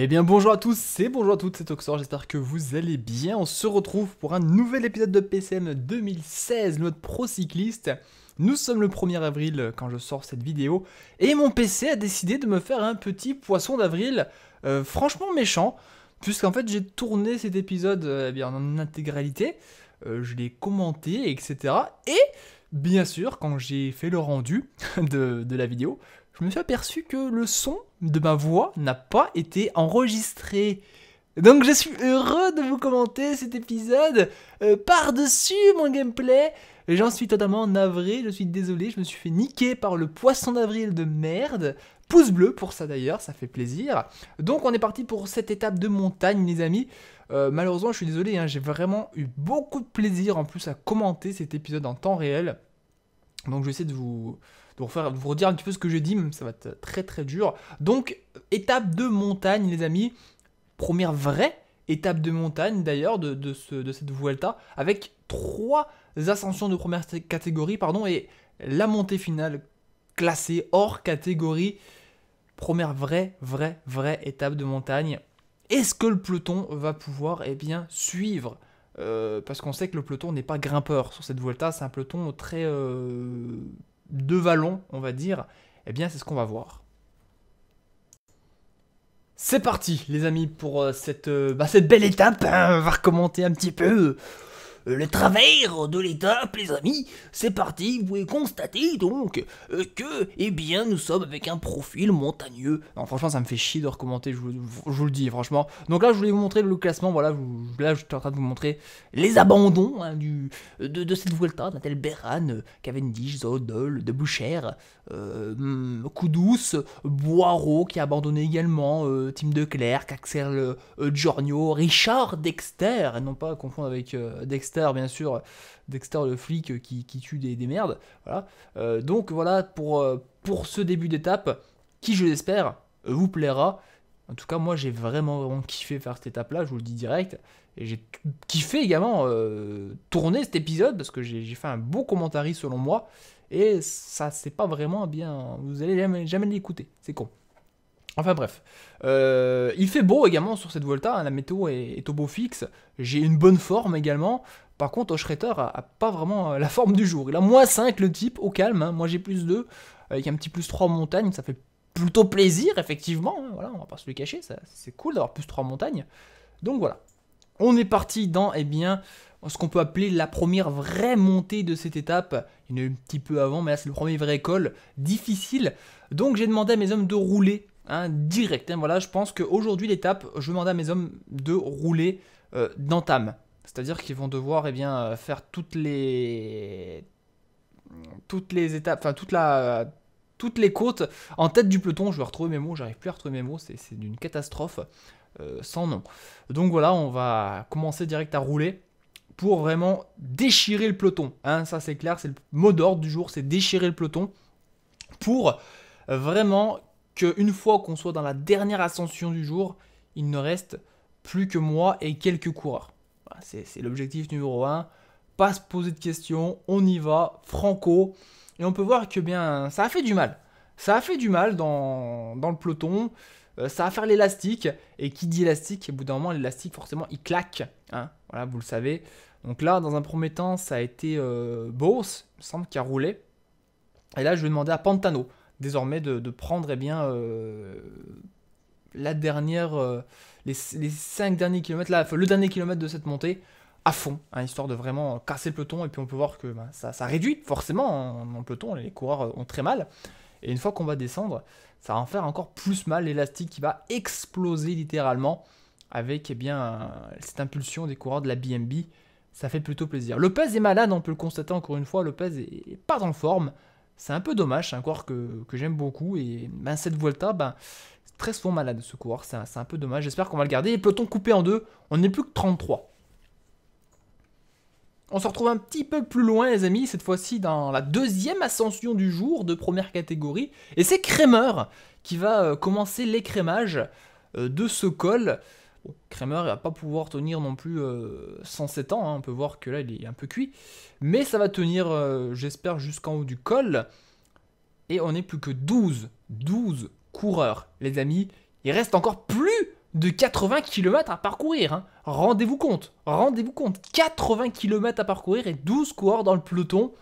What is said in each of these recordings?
Eh bien bonjour à tous et bonjour à toutes, c'est Toxor, j'espère que vous allez bien. On se retrouve pour un nouvel épisode de PCM 2016, notre pro cycliste. Nous sommes le 1er avril euh, quand je sors cette vidéo et mon PC a décidé de me faire un petit poisson d'avril euh, franchement méchant. Puisqu'en fait j'ai tourné cet épisode euh, eh bien, en intégralité, je l'ai commenté, etc. Et bien sûr quand j'ai fait le rendu de la vidéo, je me suis aperçu que le son de ma voix n'a pas été enregistrée. Donc je suis heureux de vous commenter cet épisode euh, par-dessus mon gameplay. J'en suis totalement navré, je suis désolé, je me suis fait niquer par le poisson d'avril de merde. Pouce bleu pour ça d'ailleurs, ça fait plaisir. Donc on est parti pour cette étape de montagne les amis. Euh, malheureusement je suis désolé, hein, j'ai vraiment eu beaucoup de plaisir en plus à commenter cet épisode en temps réel. Donc je vais essayer de vous, pour vous, redire un petit peu ce que j'ai dis, ça va être très très dur. Donc, étape de montagne, les amis. Première vraie étape de montagne d'ailleurs de, de, cette Vuelta, avec trois ascensions de première catégorie, pardon, et la montée finale classée hors catégorie. Première vraie, vraie, vraie étape de montagne. Est-ce que le peloton va pouvoir eh bien, suivre euh, Parce qu'on sait que le peloton n'est pas grimpeur sur cette Vuelta, c'est un peloton très euh, de vallon, on va dire, eh bien c'est ce qu'on va voir. C'est parti les amis pour euh, cette, euh, bah, cette belle étape, on va recommencer un petit peu euh, le travers de l'étape, les amis. C'est parti, vous pouvez constater donc euh, que, eh bien, nous sommes avec un profil montagneux. Non, franchement, ça me fait chier de recommander, je vous, le dis, franchement. Donc là, je voulais vous montrer le classement, voilà, je, là, je suis en train de vous montrer les abandons hein, du, de, cette Vuelta, d'un tel Cavendish, Zodol, De Bouchère, euh, Coudouce, Boireau qui a abandonné également, euh, Tim De Axel Giorgio, Richard Dexter, et non pas à confondre avec Dexter bien sûr, Dexter le flic qui, qui tue des, merdes. Voilà. Euh, donc voilà pour, euh, pour ce début d'étape qui, je l'espère, vous plaira. En tout cas, moi j'ai vraiment, vraiment kiffé faire cette étape-là, je vous le dis direct. Et j'ai kiffé également euh, tourner cet épisode parce que j'ai fait un beau commentaire selon moi. Et ça, c'est pas vraiment bien. Vous allez jamais, jamais l'écouter. C'est con. Enfin bref, euh, il fait beau également sur cette Volta, hein, la météo est, au beau fixe, j'ai une bonne forme également, par contre Oshreter a, pas vraiment euh, la forme du jour, il a moins 5 le type, au calme, hein. moi j'ai plus 2, avec un petit plus 3 en montagne, ça fait plutôt plaisir effectivement, hein. voilà, on va pas se le cacher, c'est cool d'avoir plus 3 montagnes. montagne, donc voilà. On est parti dans, eh bien, ce qu'on peut appeler la première vraie montée de cette étape. Il y en a eu un petit peu avant, mais là c'est le premier vrai col, difficile. Donc j'ai demandé à mes hommes de rouler Hein, direct. Hein. voilà, je pense qu'aujourd'hui, l'étape, je demande à mes hommes de rouler euh, d'entame. C'est-à-dire qu'ils vont devoir eh bien, euh, faire toutes les... toutes les étapes, enfin toute la... toutes les côtes en tête du peloton. Je vais retrouver mes mots, j'arrive plus à retrouver mes mots, c'est d'une catastrophe euh, sans nom. Donc voilà, on va commencer direct à rouler pour vraiment déchirer le peloton. Hein. ça c'est clair, c'est le mot d'ordre du jour, c'est déchirer le peloton pour vraiment qu'une fois qu'on soit dans la dernière ascension du jour, il ne reste plus que moi et quelques coureurs. C'est l'objectif numéro 1. Pas se poser de questions, on y va, franco. Et on peut voir que bien, ça a fait du mal. Ça a fait du mal dans, le peloton. Euh, ça a fait l'élastique. Et qui dit élastique, au bout d'un moment, l'élastique, forcément, il claque. Hein. voilà, vous le savez. Donc là, dans un premier temps, ça a été euh, beau. il me semble, qui a roulé. Et là, je vais demander à Pantano désormais de, prendre eh bien, euh, la dernière, euh, les, cinq derniers kilomètres, là, le dernier kilomètre de cette montée à fond, hein, histoire de vraiment casser le peloton. Et puis on peut voir que ben, ça, réduit forcément en, hein, peloton, les coureurs euh, ont très mal. Et une fois qu'on va descendre, ça va en faire encore plus mal l'élastique qui va exploser littéralement avec eh bien, cette impulsion des coureurs de la BMB. Ça fait plutôt plaisir. Lopez est malade, on peut le constater encore une fois. le pèse est pas en forme. C'est un peu dommage, c'est un coureur que, j'aime beaucoup. Et ben, cette Volta, ben, très souvent malade ce coureur, c'est un, peu dommage. J'espère qu'on va le garder. Et peut-on coupé en deux, on n'est plus que 33. On se retrouve un petit peu plus loin, les amis, cette fois-ci dans la deuxième ascension du jour de première catégorie. Et c'est Kramer qui va euh, commencer l'écrémage euh, de ce col. Kramer va pas pouvoir tenir non plus 107 euh, ans, hein. on peut voir que là il est un peu cuit, mais ça va tenir euh, j'espère jusqu'en haut du col, et on n'est plus que 12, 12 coureurs les amis, il reste encore plus de 80 km à parcourir. Hein. Rendez-vous compte, rendez-vous compte, 80 km à parcourir et 12 coureurs dans le peloton.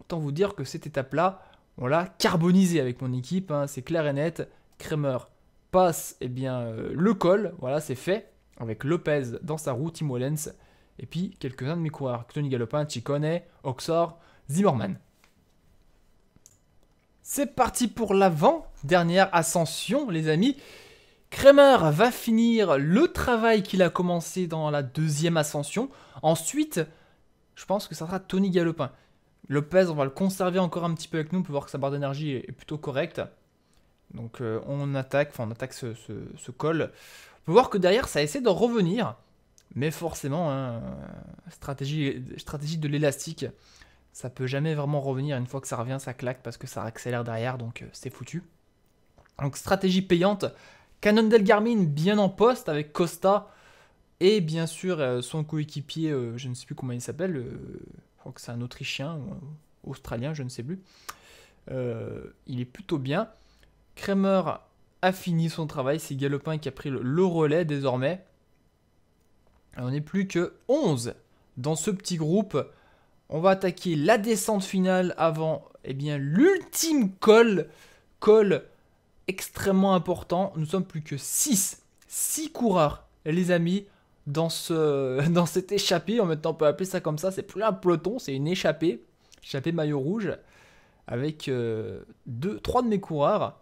Autant vous dire que cette étape-là, on l'a carbonisé avec mon équipe, hein. c'est clair et net. Kramer, passe eh bien, euh, le col, voilà, c'est fait, avec Lopez dans sa roue, Tim Wallens, et puis quelques-uns de mes coureurs, Tony Galopin, Chicone, Oxor, Zimmerman. C'est parti pour l'avant, dernière ascension les amis. Kramer va finir le travail qu'il a commencé dans la deuxième ascension. Ensuite, je pense que ça sera Tony Galopin. Lopez, on va le conserver encore un petit peu avec nous, pour voir que sa barre d'énergie est plutôt correcte. Donc euh, on attaque, enfin on attaque ce, col. On peut voir que derrière ça essaie de revenir, mais forcément, hein, stratégie, stratégie de l'élastique, ça peut jamais vraiment revenir. Une fois que ça revient, ça claque parce que ça accélère derrière, donc euh, c'est foutu. Donc stratégie payante, Canon Del bien en poste avec Costa et bien sûr euh, son coéquipier, je ne sais plus comment il s'appelle, je crois que c'est un Autrichien Australien, je ne sais plus. il est plutôt bien. Kramer a fini son travail, c'est Galopin qui a pris le, relais désormais. on n'est plus que 11 dans ce petit groupe. On va attaquer la descente finale avant eh bien l'ultime col. Col extrêmement important. Nous sommes plus que 6. 6 coureurs, les amis, dans, ce, dans cette échappée. En on peut appeler ça comme ça. C'est plus un peloton, c'est une échappée. Échappée maillot rouge. Avec 3 euh, trois de mes coureurs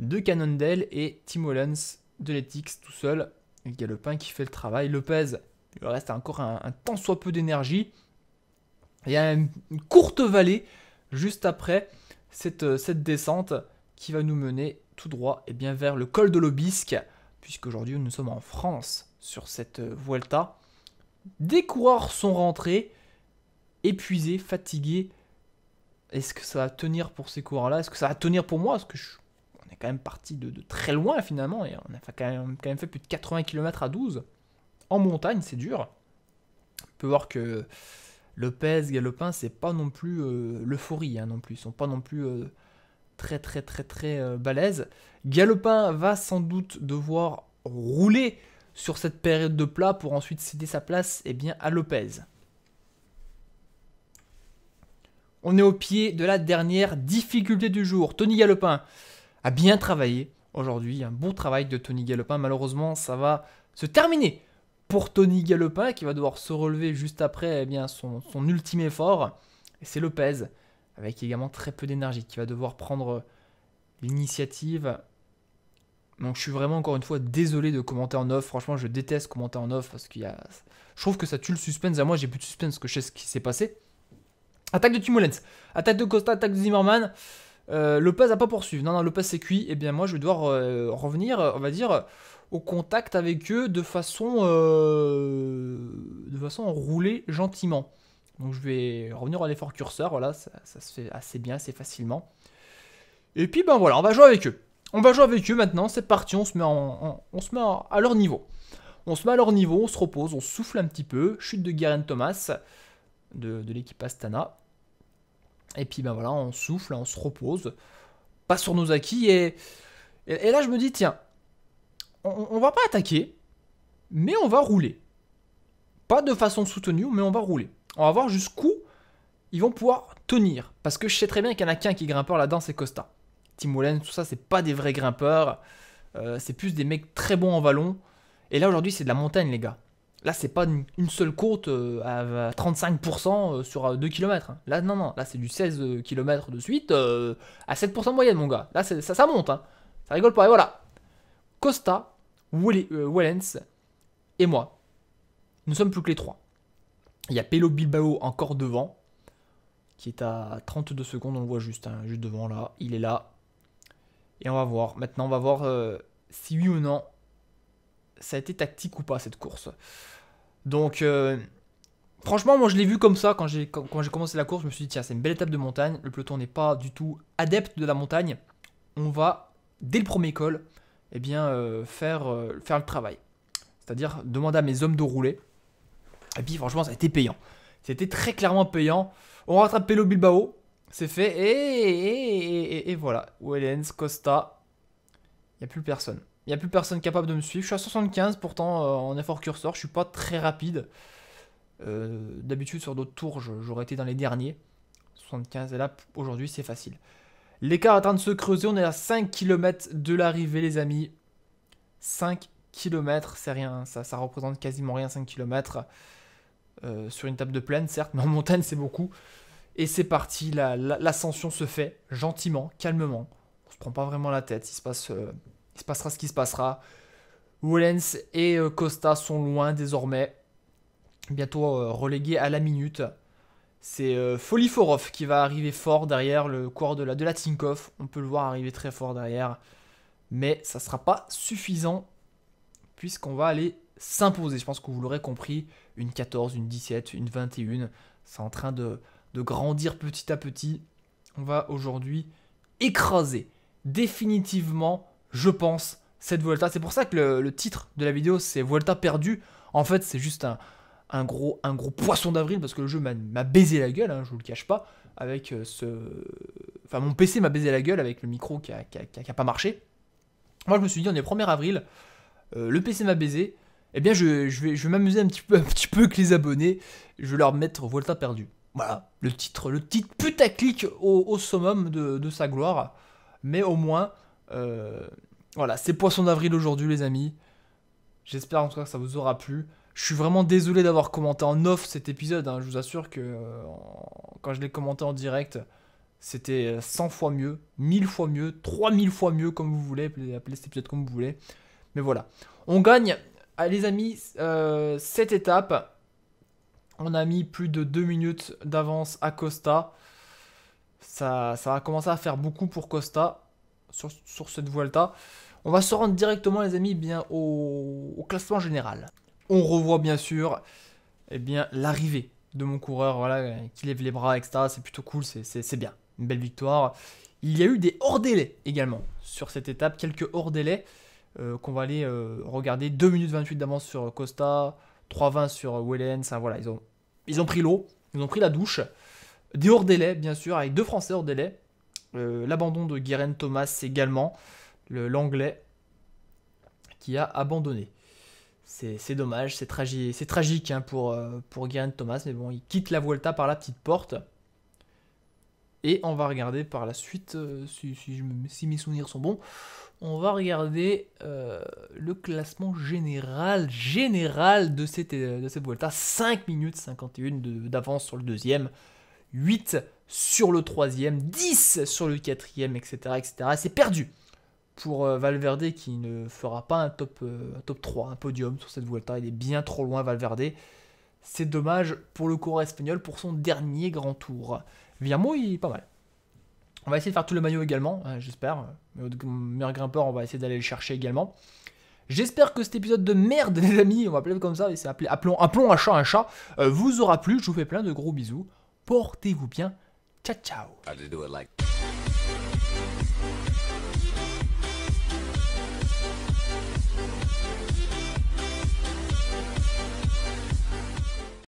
de Cannondale et Tim Hollens de l'Etix tout seul. Il y a le pain qui fait le travail. Lopez, il reste encore un, tant soit peu d'énergie. Il y a une courte vallée juste après euh, cette, descente qui va nous mener tout droit et eh bien, vers le col de l'Obisque, puisqu'aujourd'hui nous sommes en France sur cette euh, Vuelta. Des coureurs sont rentrés, épuisés, fatigués. Est-ce que ça va tenir pour ces coureurs-là Est-ce que ça va tenir pour moi on est quand même parti de, très loin finalement, et on a quand même, fait plus de 80 km à 12. En montagne, c'est dur. On peut voir que Lopez, Galopin, c'est pas non plus euh, l'euphorie, hein, non plus. Ils sont pas non plus euh, très très très très euh, balèzes. Galopin va sans doute devoir rouler sur cette période de plat pour ensuite céder sa place et eh bien, à Lopez. On est au pied de la dernière difficulté du jour. Tony Galopin a bien travaillé aujourd'hui. Un bon travail de Tony Gallopin. Malheureusement, ça va se terminer pour Tony Gallopin, qui va devoir se relever juste après eh bien, son, ultime effort. c'est Lopez, avec également très peu d'énergie, qui va devoir prendre l'initiative. Donc je suis vraiment encore une fois désolé de commenter en off. Franchement, je déteste commenter en off parce qu'il y a... Je trouve que ça tue le suspense. À moi, j'ai plus de suspense que je sais ce qui s'est passé. Attaque de Tumulens, attaque de Costa, attaque de Zimmerman. Euh, Le pas a pas poursuivre. Non, non, Lopez c'est cuit. Et eh bien moi, je vais devoir euh, revenir, euh, on va dire, au contact avec eux de façon, de façon roulée gentiment. Donc je vais revenir à l'effort curseur. Voilà, ça, ça, se fait assez bien, assez facilement. Et puis ben voilà, on va jouer avec eux. On va jouer avec eux maintenant. C'est parti. On se met, on se met à leur niveau. On se met à leur niveau. On se repose. On souffle un petit peu. Chute de Guerin Thomas de, de l'équipe Astana. Et puis ben voilà, on souffle, on se repose, pas sur nos acquis. Et, et, là, je me dis, tiens, on, va pas attaquer, mais on va rouler. Pas de façon soutenue, mais on va rouler. On va voir jusqu'où ils vont pouvoir tenir. Parce que je sais très bien qu'il y en a qu'un qui est grimpeur là-dedans, c'est Costa. Tim tout ça, c'est pas des vrais grimpeurs. Euh, c'est plus des mecs très bons en vallon. Et là, aujourd'hui, c'est de la montagne, les gars. Là, c'est pas une seule côte euh, à 35% euh, sur 2 euh, km. Hein. Là, non, non, là, c'est du 16 km de suite à 7% de moyenne, mon gars. Là, ça, ça monte. Hein. Ça rigole pas. Et voilà. Costa, Wellens et moi. Nous sommes plus que les trois. Il y a Pelo Bilbao encore devant, qui est à 32 secondes. On le voit juste, hein, juste devant là. Il est là. Et on va voir. Maintenant, on va voir si oui ou non ça a été tactique ou pas cette course. Donc, euh, franchement, moi je l'ai vu comme ça quand j'ai quand, j'ai commencé la course. Je me suis dit, tiens, c'est une belle étape de montagne. Le peloton n'est pas du tout adepte de la montagne. On va, dès le premier col, eh bien, euh, faire, euh, faire le travail. C'est-à-dire demander à mes hommes de rouler. Et puis, franchement, ça a été payant. C'était très clairement payant. On rattrape Pelo Bilbao. C'est fait. Et, et voilà. Wellens, Costa. Il n'y a plus personne. Il n'y a plus personne capable de me suivre. Je suis à 75 pourtant euh, en effort curseur. Je suis pas très rapide. Euh, d'habitude sur d'autres tours, j'aurais été dans les derniers. 75 et là aujourd'hui c'est facile. L'écart est en train de se creuser. On est à 5 km de l'arrivée les amis. 5 km, c'est rien. Ça, ça représente quasiment rien 5 km. Euh, sur une table de plaine certes, mais en montagne c'est beaucoup. Et c'est parti, l'ascension se fait gentiment, calmement. On se prend pas vraiment la tête. Il se passe il se passera ce qui se passera. Wallens et euh, Costa sont loin désormais. Bientôt euh, relégués à la minute. C'est euh, Foliforov qui va arriver fort derrière le corps de la, de la Tinkoff. On peut le voir arriver très fort derrière. Mais ça ne sera pas suffisant puisqu'on va aller s'imposer. Je pense que vous l'aurez compris. Une 14, une 17, une 21. C'est en train de, de grandir petit à petit. On va aujourd'hui écraser définitivement je pense, cette Volta, C'est pour ça que le, titre de la vidéo, c'est Volta perdu. En fait, c'est juste un, gros, un gros poisson d'avril parce que le jeu m'a baisé la gueule, hein, je vous le cache pas. Avec euh, ce. Enfin, mon PC m'a baisé la gueule avec le micro qui a, pas marché. Moi, je me suis dit, on est 1er avril, euh, le PC m'a baisé. Eh bien, je, vais, je m'amuser un petit, peu, avec les abonnés. Je vais leur mettre Volta perdu. Voilà, le titre, le titre putaclic au, au summum de sa gloire. Mais au moins, euh, voilà, c'est Poisson d'avril aujourd'hui, les amis. J'espère en tout cas que ça vous aura plu. Je suis vraiment désolé d'avoir commenté en off cet épisode. Hein. Je vous assure que euh, quand je l'ai commenté en direct, c'était 100 euh, fois mieux, 1000 fois mieux, 3000 fois mieux, comme vous voulez. Appelez cet épisode comme vous voulez. Mais voilà. On gagne, ah, les amis, cette étape. On a mis plus de 2 minutes d'avance à Costa. Ça, ça a commencé à faire beaucoup pour Costa sur, cette Vuelta. On va se rendre directement, les amis, bien au, classement général. On revoit bien sûr eh bien l'arrivée de mon coureur, voilà, qui lève les bras, etc. C'est plutôt cool, c'est bien. Une belle victoire. Il y a eu des hors délais également sur cette étape, quelques hors délais euh, qu'on va aller euh, regarder. 2 minutes 28 d'avance sur Costa, 3-20 sur Wellens, hein, voilà, ils ont, ils ont pris l'eau, ils ont pris la douche. Des hors délais, bien sûr, avec deux Français hors délais euh, l'abandon de Guérin Thomas également, l'anglais qui a abandonné. C'est dommage, c'est tragique hein, pour, euh, pour Guérin Thomas, mais bon, il quitte la Vuelta par la petite porte. Et on va regarder par la suite, euh, si, mes souvenirs sont bons, on va regarder le classement général, général de cette, de cette Vuelta. 5 minutes 51 d'avance sur le deuxième, 8 sur le troisième, 10 sur le quatrième, etc. etc. C'est perdu pour euh, Valverde qui ne fera pas un top, euh, top 3, un podium sur cette Vuelta. Il est bien trop loin, Valverde. C'est dommage pour le coureur espagnol pour son dernier grand tour. viens il est pas mal. On va essayer de faire tout le maillot également, hein, j'espère. Mais grimpeur, on va essayer d'aller le chercher également. J'espère que cet épisode de merde, les amis, on va appeler comme ça, c'est appelé appelons, un chat un chat, euh, vous aura plu. Je vous fais plein de gros bisous. Portez-vous bien. Ciao, ciao. I had to do it like.